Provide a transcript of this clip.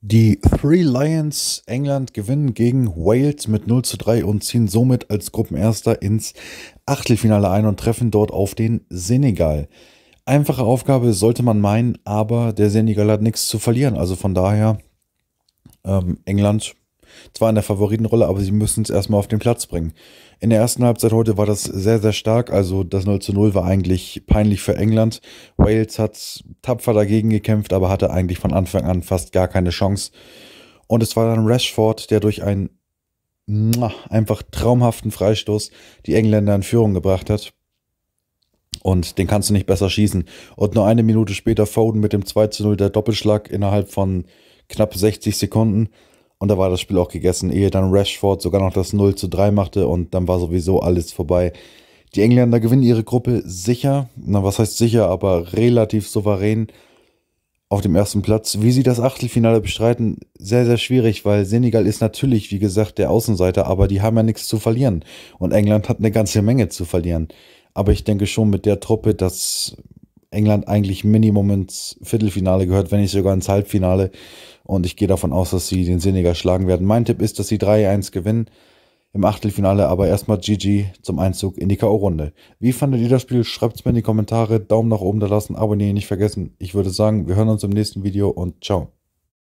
Die Three Lions England gewinnen gegen Wales mit 0 zu 3 und ziehen somit als Gruppenerster ins Achtelfinale ein und treffen dort auf den Senegal. Einfache Aufgabe sollte man meinen, aber der Senegal hat nichts zu verlieren. Also von daher ähm, England zwar in der Favoritenrolle, aber sie müssen es erstmal auf den Platz bringen. In der ersten Halbzeit heute war das sehr, sehr stark. Also das 0 zu 0 war eigentlich peinlich für England. Wales hat tapfer dagegen gekämpft, aber hatte eigentlich von Anfang an fast gar keine Chance. Und es war dann Rashford, der durch einen einfach traumhaften Freistoß die Engländer in Führung gebracht hat. Und den kannst du nicht besser schießen. Und nur eine Minute später Foden mit dem 2 zu 0 der Doppelschlag innerhalb von knapp 60 Sekunden. Und da war das Spiel auch gegessen, ehe dann Rashford sogar noch das 0 zu 3 machte und dann war sowieso alles vorbei. Die Engländer gewinnen ihre Gruppe sicher, na was heißt sicher, aber relativ souverän auf dem ersten Platz. Wie sie das Achtelfinale bestreiten, sehr, sehr schwierig, weil Senegal ist natürlich, wie gesagt, der Außenseiter, aber die haben ja nichts zu verlieren. Und England hat eine ganze Menge zu verlieren. Aber ich denke schon mit der Truppe, dass England eigentlich Minimum ins Viertelfinale gehört, wenn nicht sogar ins Halbfinale. Und ich gehe davon aus, dass sie den Senegal schlagen werden. Mein Tipp ist, dass sie 3-1 gewinnen. Im Achtelfinale aber erstmal GG zum Einzug in die K.O.-Runde. Wie fandet ihr das Spiel? Schreibt es mir in die Kommentare. Daumen nach oben da lassen, abonnieren nicht vergessen. Ich würde sagen, wir hören uns im nächsten Video und ciao.